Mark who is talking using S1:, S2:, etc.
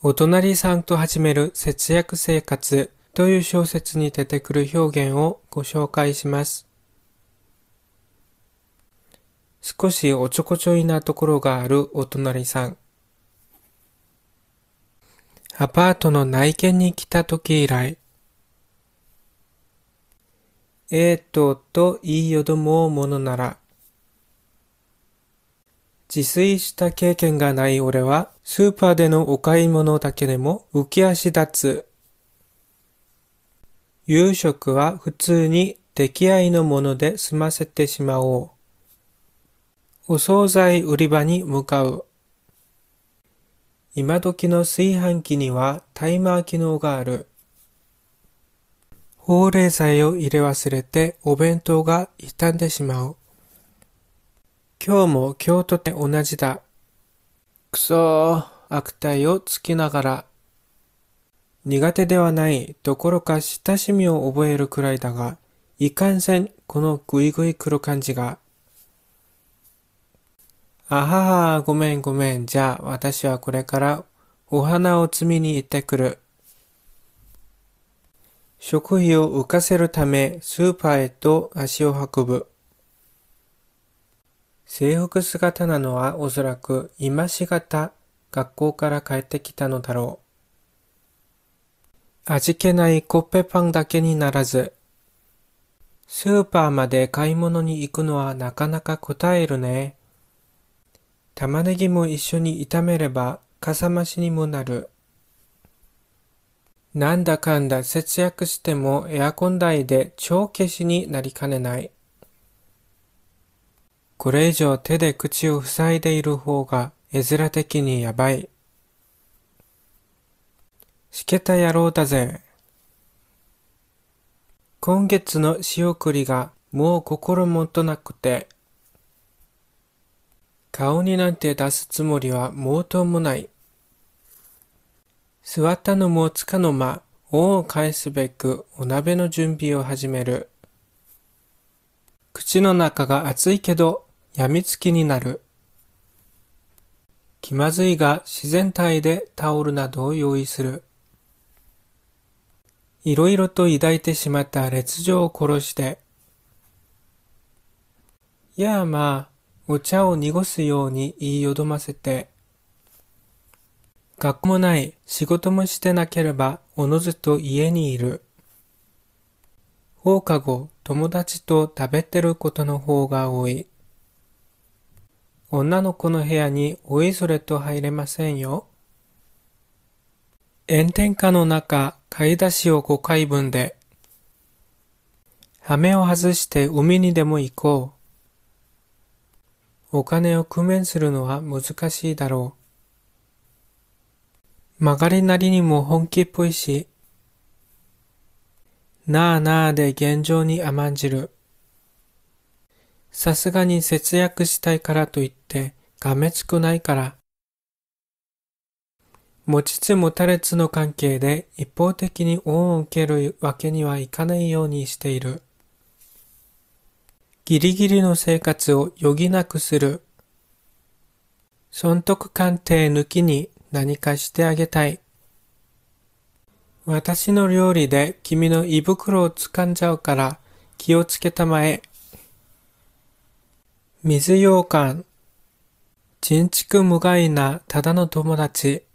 S1: お隣さんと始める節約生活という小説に出てくる表現をご紹介します。少しおちょこちょいなところがあるお隣さん。アパートの内見に来た時以来、えーとと言いよどもうものなら、自炊した経験がない俺は、スーパーでのお買い物だけでも浮き足立つ。夕食は普通に出来合いのもので済ませてしまおう。お惣菜売り場に向かう。今時の炊飯器にはタイマー機能がある。ほうれい菜を入れ忘れてお弁当が傷んでしまう。今日も今日とて同じだ。くそー、悪態をつきながら。苦手ではないどころか親しみを覚えるくらいだが、いかんせんこのぐいぐい来る感じが。あはは、ごめんごめん。じゃあ私はこれからお花を摘みに行ってくる。食費を浮かせるためスーパーへと足を運ぶ。制服姿なのはおそらく今しがた学校から帰ってきたのだろう。味気ないコッペパンだけにならず、スーパーまで買い物に行くのはなかなか答えるね。玉ねぎも一緒に炒めればかさ増しにもなる。なんだかんだ節約してもエアコン代で帳消しになりかねない。これ以上手で口を塞いでいる方が絵面的にやばい。しけた野郎だぜ。今月の仕送りがもう心もとなくて、顔になんて出すつもりは毛頭もない。座ったのもつかの間、恩を返すべくお鍋の準備を始める。口の中が熱いけど、やみつきになる。気まずいが自然体でタオルなどを用意する。いろいろと抱いてしまった劣情を殺して。やあまあ、お茶を濁すように言いよどませて。学校もない、仕事もしてなければ、おのずと家にいる。放課後、友達と食べてることの方が多い。女の子の部屋においそれと入れませんよ。炎天下の中、買い出しを5回分で。羽目を外して海にでも行こう。お金を工面するのは難しいだろう。曲がりなりにも本気っぽいし。なあなあで現状に甘んじる。さすがに節約したいからといってがめつくないから。持ちつ持たれつの関係で一方的に恩を受けるわけにはいかないようにしている。ギリギリの生活を余儀なくする。損得鑑定抜きに何かしてあげたい。私の料理で君の胃袋を掴んじゃうから気をつけたまえ。水羊羹。人畜無害なただの友達。